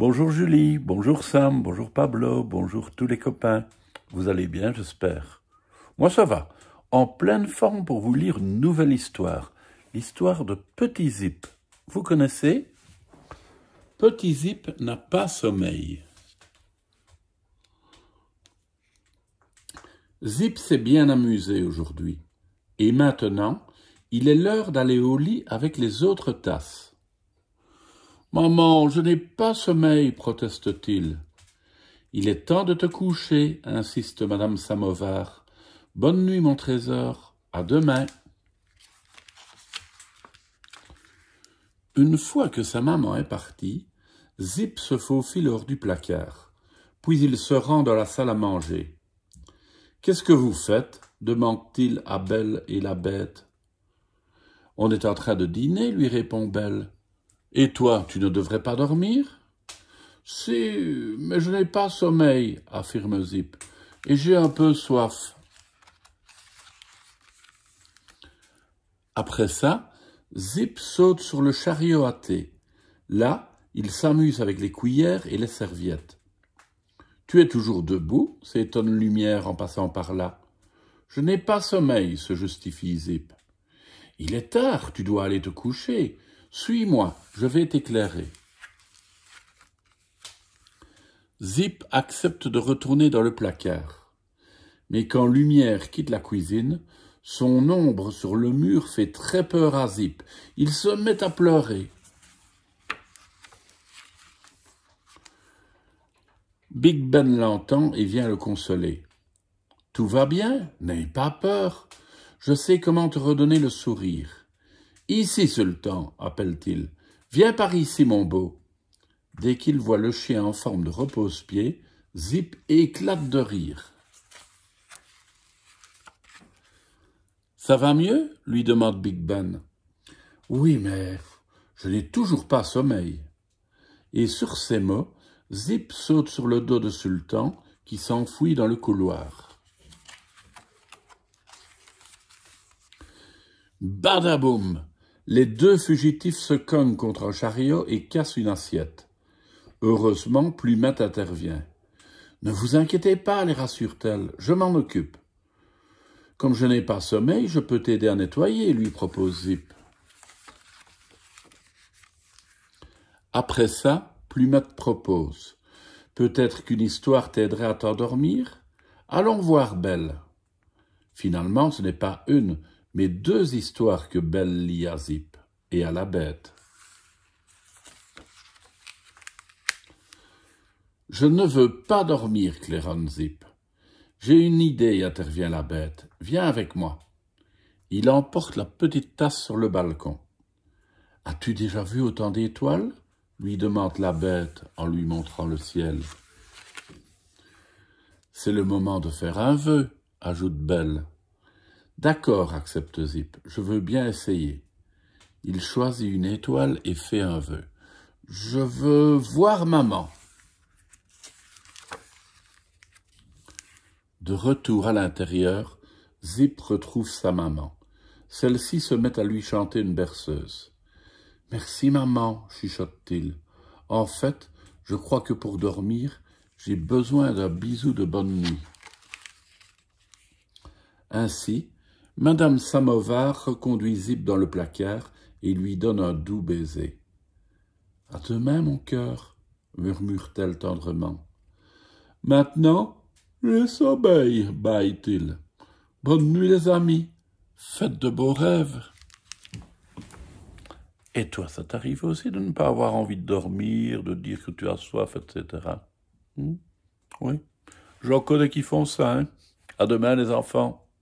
Bonjour Julie, bonjour Sam, bonjour Pablo, bonjour tous les copains. Vous allez bien, j'espère. Moi, ça va. En pleine forme pour vous lire une nouvelle histoire. L'histoire de Petit Zip. Vous connaissez Petit Zip n'a pas sommeil. Zip s'est bien amusé aujourd'hui. Et maintenant, il est l'heure d'aller au lit avec les autres tasses. Maman, je n'ai pas sommeil, proteste-t-il. Il est temps de te coucher, insiste madame Samovar. Bonne nuit, mon trésor. À demain. Une fois que sa maman est partie, Zip se faufile hors du placard, puis il se rend dans la salle à manger. Qu'est-ce que vous faites demande-t-il à Belle et la bête. On est en train de dîner, lui répond Belle. Et toi, tu ne devrais pas dormir Si, mais je n'ai pas sommeil, affirme Zip, et j'ai un peu soif. Après ça, Zip saute sur le chariot à thé. Là, il s'amuse avec les cuillères et les serviettes. Tu es toujours debout s'étonne Lumière en passant par là. Je n'ai pas sommeil, se justifie Zip. Il est tard, tu dois aller te coucher. Suis-moi, je vais t'éclairer. Zip accepte de retourner dans le placard. Mais quand Lumière quitte la cuisine, son ombre sur le mur fait très peur à Zip. Il se met à pleurer. Big Ben l'entend et vient le consoler. Tout va bien, n'aie pas peur. Je sais comment te redonner le sourire. Ici, Sultan, appelle-t-il. Viens par ici, mon beau. Dès qu'il voit le chien en forme de repose-pied, Zip éclate de rire. Ça va mieux lui demande Big Ben. Oui, mais je n'ai toujours pas sommeil. Et sur ces mots, Zip saute sur le dos de Sultan qui s'enfuit dans le couloir. Badaboum les deux fugitifs se cognent contre un chariot et cassent une assiette. Heureusement, Plumet intervient. Ne vous inquiétez pas, les rassure-t-elle, je m'en occupe. Comme je n'ai pas sommeil, je peux t'aider à nettoyer, lui propose Zip. Après ça, Plumette propose. Peut-être qu'une histoire t'aiderait à t'endormir Allons voir, Belle. Finalement, ce n'est pas une, mais deux histoires que Belle Zip et à la bête. Je ne veux pas dormir, Zip. « J'ai une idée, intervient la bête. Viens avec moi. Il emporte la petite tasse sur le balcon. As-tu déjà vu autant d'étoiles lui demande la bête en lui montrant le ciel. C'est le moment de faire un vœu, ajoute Belle. D'accord, accepte Zip, je veux bien essayer. Il choisit une étoile et fait un vœu. Je veux voir maman. De retour à l'intérieur, Zip retrouve sa maman. Celle-ci se met à lui chanter une berceuse. Merci maman, chuchote-t-il. En fait, je crois que pour dormir, j'ai besoin d'un bisou de bonne nuit. Ainsi, Madame Samovar reconduisit dans le placard et lui donne un doux baiser. À demain, mon cœur, murmure-t-elle tendrement. Maintenant, les sommeille, » t il Bonne nuit, les amis. Faites de beaux rêves. Et toi, ça t'arrive aussi de ne pas avoir envie de dormir, de dire que tu as soif, etc. Hmm oui, j'en connais qui font ça. Hein. à demain, les enfants.